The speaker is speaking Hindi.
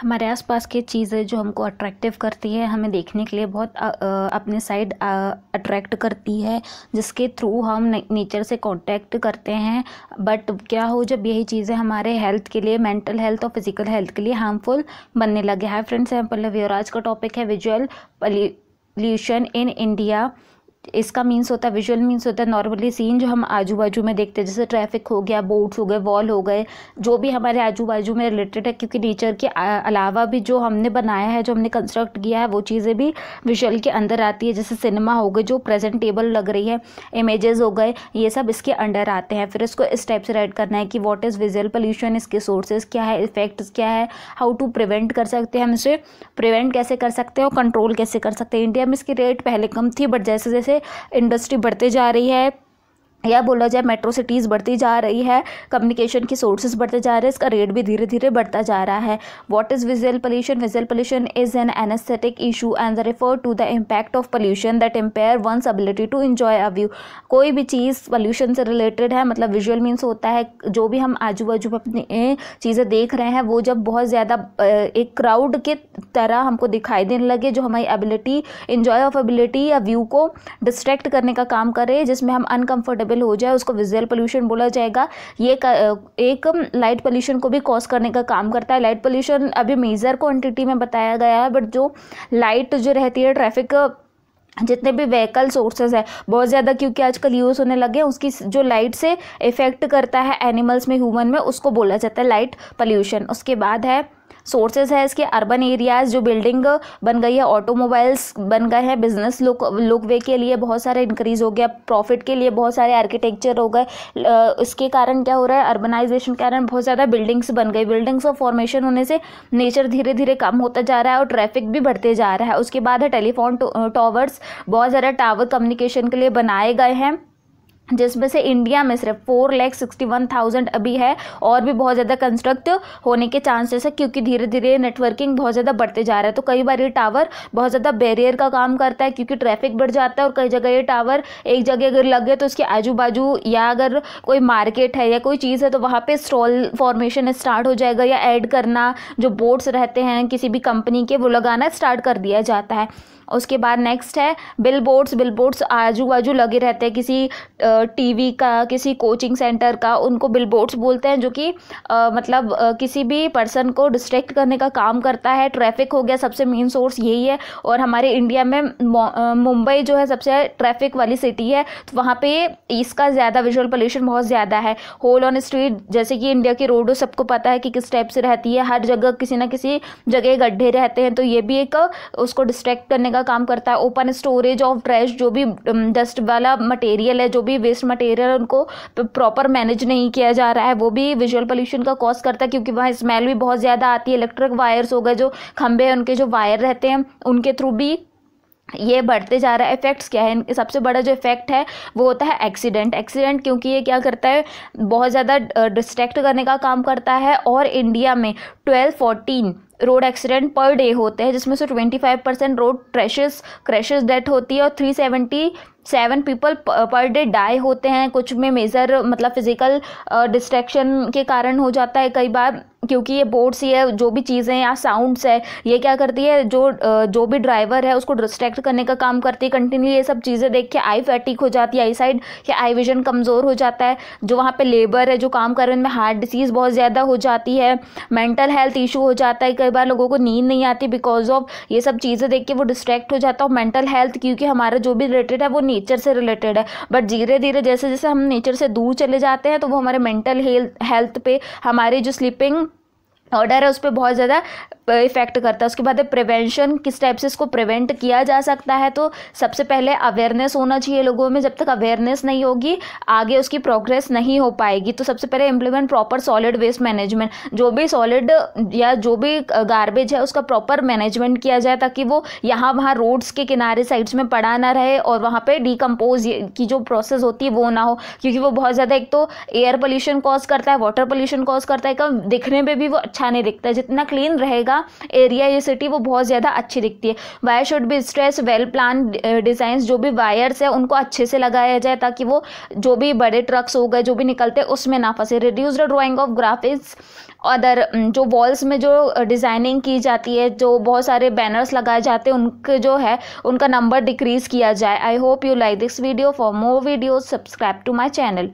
हमारे आसपास की चीज़ें जो हमको अट्रैक्टिव करती है हमें देखने के लिए बहुत आ, आ, अपने साइड अट्रैक्ट करती है जिसके थ्रू हम नेचर से कांटेक्ट करते हैं बट क्या हो जब यही चीज़ें हमारे हेल्थ के लिए मेंटल हेल्थ और फिजिकल हेल्थ के लिए हार्मफुल बनने लगे हैं फ्रेंड्स हम पल्लवी और आज का टॉपिक है विजुअल पल्यूशन इन इंडिया इसका मीन्स होता है विजुअल मीन्स होता है नॉर्मली सीन जो हम आजू बाजू में देखते हैं जैसे ट्रैफिक हो गया बोर्ड्स हो गए वॉल हो गए जो भी हमारे आजू बाजू में रिलेटेड है क्योंकि नेचर के अलावा भी जो हमने बनाया है जो हमने कंस्ट्रक्ट किया है वो चीज़ें भी विजुअल के अंदर आती है जैसे सिनेमा हो गए जो प्रेजेंटेबल लग रही है इमेजेस हो गए ये सब इसके अंडर आते हैं फिर इसको इस टाइप से राइट करना है कि वॉट इज़ विजुअल पोल्यूशन इसके सोर्सेज क्या है इफेक्ट्स क्या है हाउ टू प्रिवेंट कर सकते हैं हम इसे प्रिवेंट कैसे कर सकते हैं और कंट्रोल कैसे कर सकते हैं इंडिया में इसकी रेट पहले कम थी बट जैसे जैसे इंडस्ट्री बढ़ते जा रही है या बोला जाए मेट्रो सिटीज़ बढ़ती जा रही है कम्युनिकेशन के सोर्सेज बढ़ते जा रहे हैं इसका रेट भी धीरे धीरे बढ़ता जा रहा है what is visual pollution visual pollution is an anaesthetic issue and refer to the impact of pollution that impair one's ability to enjoy a view कोई भी चीज़ पोल्यूशन से रिलेटेड है मतलब विजुअल मीन्स होता है जो भी हम आजू बाजू में अपनी चीज़ें देख रहे हैं वो जब बहुत ज़्यादा एक क्राउड के तरह हमको दिखाई देने लगे जो हमारी एबिलिटी इन्जॉय ऑफ एबिलिटी या व्यू को डिस्ट्रैक्ट करने का काम करे जिसमें हम अनकम्फर्टेबल स्टेबल हो जाए उसको विजुअल पोल्यूशन बोला जाएगा ये एक लाइट पोल्यूशन को भी कॉज करने का काम करता है लाइट पोल्यूशन अभी मेजर क्वांटिटी में बताया गया है बट जो लाइट जो रहती है ट्रैफिक जितने भी व्हीकल सोर्सेज है बहुत ज़्यादा क्योंकि आजकल यूज़ होने लगे हैं उसकी जो लाइट से इफ़ेक्ट करता है एनिमल्स में ह्यूमन में उसको बोला जाता है लाइट पोल्यूशन उसके बाद है सोर्सेज है इसके अर्बन एरियाज़ जो बिल्डिंग बन गई है ऑटोमोबाइल्स बन गए हैं बिजनेस लुक लुक वे के लिए बहुत सारे इंक्रीज़ हो गया प्रॉफिट के लिए बहुत सारे आर्किटेक्चर हो गए इसके कारण क्या हो रहा है अर्बनाइजेशन के कारण बहुत ज़्यादा बिल्डिंग्स बन गई बिल्डिंग्स और फॉर्मेशन होने से नेचर धीरे धीरे कम होता जा रहा है और ट्रैफिक भी बढ़ते जा रहा है उसके बाद है टेलीफोन टावर्स बहुत ज़्यादा टावर कम्युनिकेशन के लिए बनाए गए हैं जिसमें से इंडिया में सिर्फ four lakh sixty one thousand अभी है और भी बहुत ज़्यादा कंस्ट्रक्ट होने के चांसेस है क्योंकि धीरे धीरे नेटवर्किंग बहुत ज़्यादा बढ़ते जा रहा है तो कई बार ये टावर बहुत ज़्यादा बैरियर का काम करता है क्योंकि ट्रैफिक बढ़ जाता है और कई जगह ये टावर एक जगह अगर लग गए तो उसके आजू बाजू या अगर कोई मार्केट है या कोई चीज़ है तो वहाँ पर स्टॉल फॉर्मेशन स्टार्ट हो जाएगा या ऐड करना जो बोर्ड्स रहते हैं किसी भी कंपनी के वो लगाना स्टार्ट कर दिया जाता है उसके बाद नेक्स्ट है बिल बोर्ड्स बिल बोर्ड्स आजू बाजू लगे रहते हैं किसी टीवी का किसी कोचिंग सेंटर का उनको बिल बोर्ड्स बोलते हैं जो कि मतलब किसी भी पर्सन को डिस्ट्रैक्ट करने का काम करता है ट्रैफिक हो गया सबसे मेन सोर्स यही है और हमारे इंडिया में मुंबई जो है सबसे ट्रैफिक वाली सिटी है तो वहाँ पर इसका ज़्यादा विजुअल पोल्यूशन बहुत ज़्यादा है होल ऑन स्ट्रीट जैसे कि इंडिया की रोडों सबको पता है कि किस टाइप से रहती है हर जगह किसी ना किसी जगह गड्ढे रहते हैं तो ये भी एक उसको डिस्ट्रैक्ट करने का का काम करता है ओपन स्टोरेज ऑफ ट्रैश जो भी डस्ट वाला मटेरियल है जो भी वेस्ट मटेरियल उनको प्रॉपर मैनेज नहीं किया जा रहा है वो भी विजुअल पोल्यूशन का कॉज करता है क्योंकि वहाँ स्मेल भी बहुत ज़्यादा आती है इलेक्ट्रिक वायर्स हो गए जो खंभे हैं उनके जो वायर रहते हैं उनके थ्रू भी ये बढ़ते जा रहा है इफ़ेक्ट्स क्या है सबसे बड़ा जो इफ़ेक्ट है वो होता है एक्सीडेंट एक्सीडेंट क्योंकि ये क्या करता है बहुत ज़्यादा डिस्ट्रैक्ट करने का काम करता है और इंडिया में twelve fourteen road accident per day होते हैं जिसमें से twenty five percent road crashes crashes death होती है और three seventy seven people per day die होते हैं कुछ में मेज़र मतलब फिज़िकल डिस्ट्रैक्शन के कारण हो जाता है कई बार क्योंकि ये बोर्ड्स ये जो भी चीज़ें या साउंड्स है ये क्या करती है जो जो भी ड्राइवर है उसको डिस्ट्रैक्ट करने का काम करती है कंटिन्यू ये सब चीज़ें देख के आई फैटिक हो जाती है आई साइड या आई विजन कमज़ोर हो जाता है जो वहाँ पर लेबर है जो काम कर रहे हैं उनमें हार्ट डिसीज़ बहुत ज़्यादा हो जाती है मेंटल हेल्थ इशू हो जाता है कई बार लोगों को नींद नहीं आती बिकॉज ऑफ ये सब चीज़ें देख के वो डिस्ट्रैक्ट हो जाता है मेंटल हेल्थ क्योंकि हमारा जो भी रिलेटेड है वो नेचर से रिलेटेड है बट धीरे धीरे जैसे जैसे हम नेचर से दूर चले जाते हैं तो वो हमारे मेंटल हेल्थ हेल्थ पे हमारे जो स्लीपिंग ऑर्डर है उस पर बहुत ज़्यादा इफ़ेक्ट करता है उसके बाद प्रिवेंशन किस टाइप से इसको प्रिवेंट किया जा सकता है तो सबसे पहले अवेयरनेस होना चाहिए लोगों में जब तक अवेयरनेस नहीं होगी आगे उसकी प्रोग्रेस नहीं हो पाएगी तो सबसे पहले implement proper solid waste management जो भी सॉलिड या जो भी गार्बेज है उसका प्रॉपर मैनेजमेंट किया जाए ताकि वो यहाँ वहाँ रोड्स के किनारे साइड्स में पड़ा ना रहे और वहाँ पर डिकम्पोज की जो प्रोसेस होती है वो ना हो क्योंकि वो बहुत ज़्यादा एक तो एयर पोल्यूशन कॉज करता है वाटर पोल्यूशन कॉज करता है कम दिखने में भी वो अच्छा नहीं दिखता जितना क्लीन रहेगा एरिया ये सिटी वो बहुत ज़्यादा अच्छी दिखती है wire should be stress well plan design जो भी वायर्स है उनको अच्छे से लगाया जाए ताकि वो जो भी बड़े ट्रक्स हो गए जो भी निकलते हैं उसमें ना फंसे reduce the drawing of graphics other जो वॉल्स में जो डिज़ाइनिंग eh, की जाती है जो बहुत सारे बैनर्स लगाए जाते हैं उनके जो है उनका नंबर डिक्रीज़ किया जाए I hope you like this video for more video subscribe to my channel